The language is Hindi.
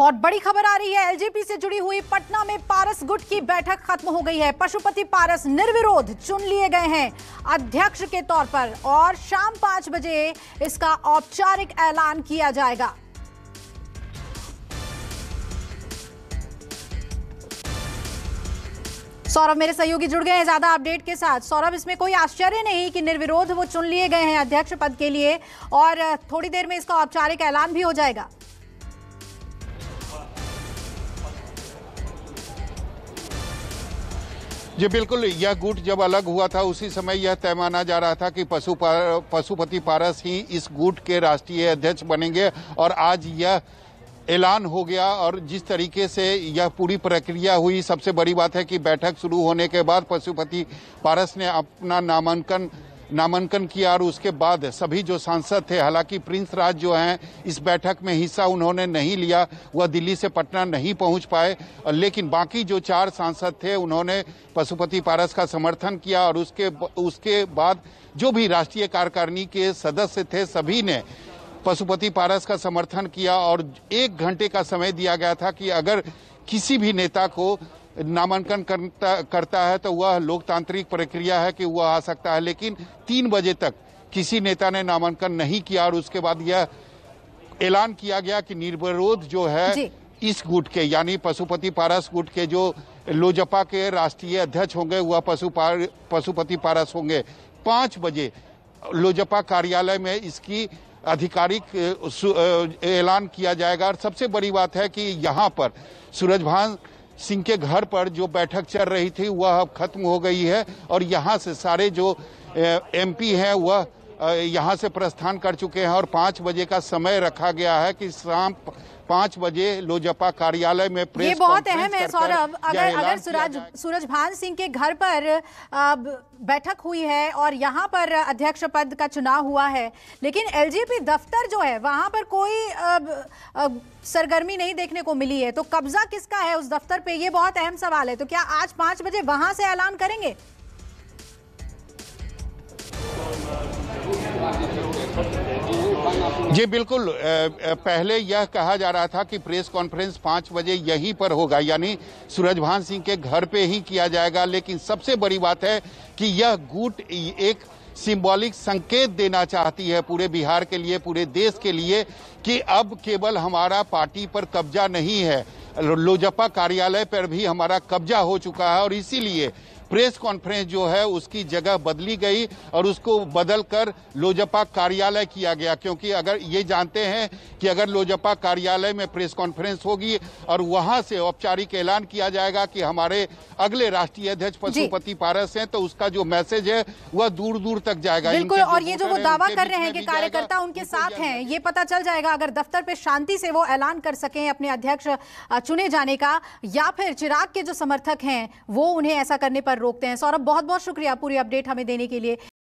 और बड़ी खबर आ रही है एलजेपी से जुड़ी हुई पटना में पारस गुट की बैठक खत्म हो गई है पशुपति पारस निर्विरोध चुन लिए गए हैं अध्यक्ष के तौर पर और शाम पांच बजे इसका औपचारिक ऐलान किया जाएगा सौरभ मेरे सहयोगी जुड़ गए हैं ज्यादा अपडेट के साथ सौरभ इसमें कोई आश्चर्य नहीं कि निर्विरोध वो चुन लिए गए हैं अध्यक्ष पद के लिए और थोड़ी देर में इसका औपचारिक ऐलान भी हो जाएगा जी बिल्कुल यह गुट जब अलग हुआ था उसी समय यह तय माना जा रहा था कि पशु पार, पशुपति पारस ही इस गुट के राष्ट्रीय अध्यक्ष बनेंगे और आज यह ऐलान हो गया और जिस तरीके से यह पूरी प्रक्रिया हुई सबसे बड़ी बात है कि बैठक शुरू होने के बाद पशुपति पारस ने अपना नामांकन नामांकन किया और उसके बाद सभी जो सांसद थे हालांकि प्रिंस राज जो हैं इस बैठक में हिस्सा उन्होंने नहीं लिया वह दिल्ली से पटना नहीं पहुंच पाए लेकिन बाकी जो चार सांसद थे उन्होंने पशुपति पारस का समर्थन किया और उसके उसके बाद जो भी राष्ट्रीय कार्यकारिणी के सदस्य थे सभी ने पशुपति पारस का समर्थन किया और एक घंटे का समय दिया गया था कि अगर किसी भी नेता को नामांकन करता करता है तो वह लोकतांत्रिक प्रक्रिया है कि वह आ सकता है लेकिन तीन बजे तक किसी नेता ने नामांकन नहीं किया और उसके बाद यह ऐलान किया गया कि निर्विरोध जो है इस गुट के यानी पशुपति पारस गुट के जो लोजपा के राष्ट्रीय अध्यक्ष होंगे वह पशु पशुपति पारस होंगे पाँच बजे लोजपा कार्यालय में इसकी आधिकारिक ऐलान किया जाएगा और सबसे बड़ी बात है कि यहाँ पर सूरजभान सिंह के घर पर जो बैठक चल रही थी वह अब खत्म हो गई है और यहाँ से सारे जो एमपी हैं वह यहाँ से प्रस्थान कर चुके हैं और पाँच बजे का समय रखा गया है कि शाम पांच बजे लोजपा कार्यालय में प्रेस ये बहुत अहम है सौरभ अगर अगर सूरज सूरज भान सिंह के घर पर बैठक हुई है और यहाँ पर अध्यक्ष पद का चुनाव हुआ है लेकिन एलजीपी दफ्तर जो है वहाँ पर कोई अब, अब, सरगर्मी नहीं देखने को मिली है तो कब्जा किसका है उस दफ्तर पे ये बहुत अहम सवाल है तो क्या आज पांच बजे वहाँ से ऐलान करेंगे तो जी बिल्कुल पहले यह कहा जा रहा था कि प्रेस कॉन्फ्रेंस पाँच बजे यहीं पर होगा यानी सूरजभान सिंह के घर पे ही किया जाएगा लेकिन सबसे बड़ी बात है कि यह गुट एक सिंबॉलिक संकेत देना चाहती है पूरे बिहार के लिए पूरे देश के लिए कि अब केवल हमारा पार्टी पर कब्जा नहीं है लोजपा कार्यालय पर भी हमारा कब्जा हो चुका है और इसीलिए प्रेस कॉन्फ्रेंस जो है उसकी जगह बदली गई और उसको बदलकर लोजपा कार्यालय किया गया क्योंकि अगर ये जानते हैं कि अगर लोजपा कार्यालय में प्रेस कॉन्फ्रेंस होगी और वहां से औपचारिक ऐलान किया जाएगा कि हमारे अगले राष्ट्रीय अध्यक्ष पशुपति पारस हैं तो उसका जो मैसेज है वह दूर दूर तक जाएगा बिल्कुल और ये जो वो दावा कर रहे हैं कि कार्यकर्ता उनके साथ हैं ये पता चल जाएगा अगर दफ्तर पे शांति से वो ऐलान कर सके अपने अध्यक्ष चुने जाने का या फिर चिराग के जो समर्थक हैं वो उन्हें ऐसा करने पर पर रोकते हैं सौरभ बहुत बहुत शुक्रिया पूरी अपडेट हमें देने के लिए